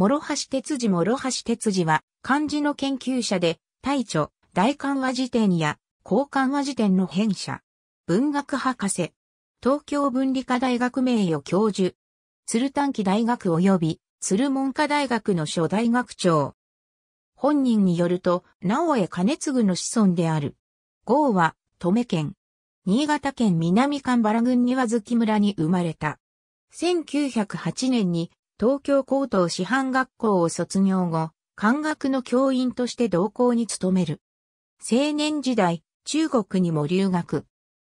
諸橋哲次諸橋哲二は、漢字の研究者で、大著、大漢和辞典や、高漢和辞典の編者。文学博士。東京文理科大学名誉教授。鶴短期大学及び、鶴文科大学の初代学長。本人によると、直江兼次の子孫である。豪は、登米県。新潟県南神原郡庭月村に生まれた。1908年に東京高等師範学校を卒業後、漢学の教員として同校に勤める。青年時代、中国にも留学。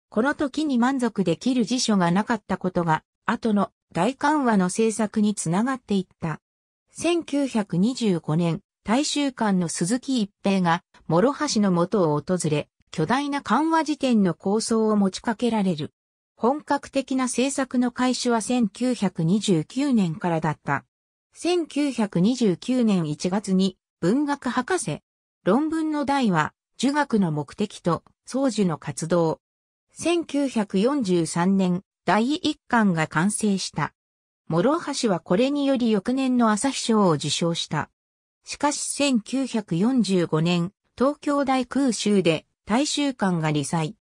この時に満足できる辞書がなかったことが、後の大緩和の政策につながっていった。1925年、大衆館の鈴木一平が、諸橋の元を訪れ、巨大な緩和辞典の構想を持ちかけられる。本格的な制作の開始は1929年からだった。1929年1月に文学博士。論文の題は、儒学の目的と宗儒の活動。1943年、第一巻が完成した。諸橋はこれにより翌年の朝日賞を受賞した。しかし1945年、東京大空襲で大衆館が離災。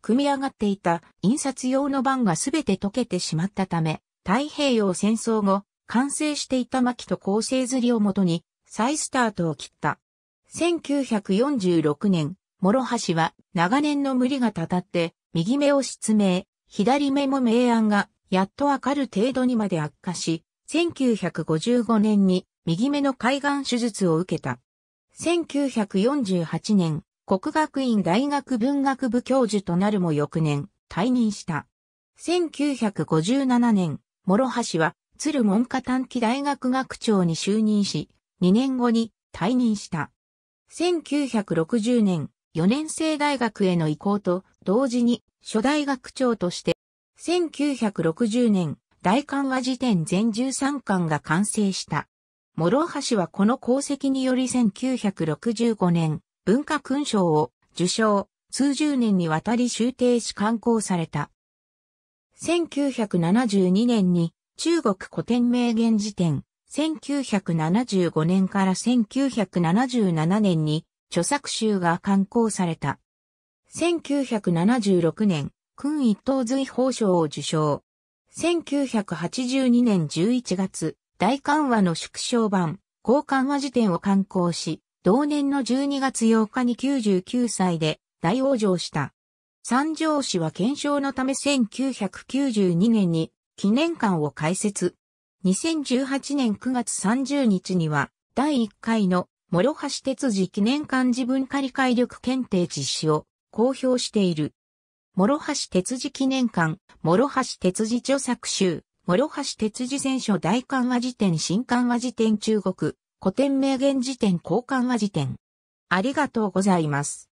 組み上がっていた印刷用の版がすべて溶けてしまったため、太平洋戦争後、完成していた巻と構成釣りをもとに再スタートを切った。1946年、諸橋は長年の無理がたたって、右目を失明、左目も明暗がやっとわかる程度にまで悪化し、1955年に右目の海岸手術を受けた。1948年、国学院大学文学部教授となるも翌年、退任した。1957年、諸橋は、鶴文科短期大学学長に就任し、2年後に退任した。1960年、4年生大学への移行と同時に初代学長として、1960年、大漢和辞典全13巻が完成した。諸橋はこの功績により1965年、文化勲章を受賞、数十年にわたり終廷し刊行された。1972年に中国古典名言辞典、1975年から1977年に著作集が刊行された。1976年、君一等随法賞を受賞。1982年11月、大緩和の縮小版、交換和辞典を刊行し、同年の12月8日に99歳で大往生した。三条氏は検証のため1992年に記念館を開設。2018年9月30日には第1回の諸橋哲司記念館自分仮解力検定実施を公表している。諸橋哲司記念館、諸橋哲司著作集、諸橋哲司選書大漢和辞典新漢和辞典中国、古典名言辞典交換和辞典。ありがとうございます。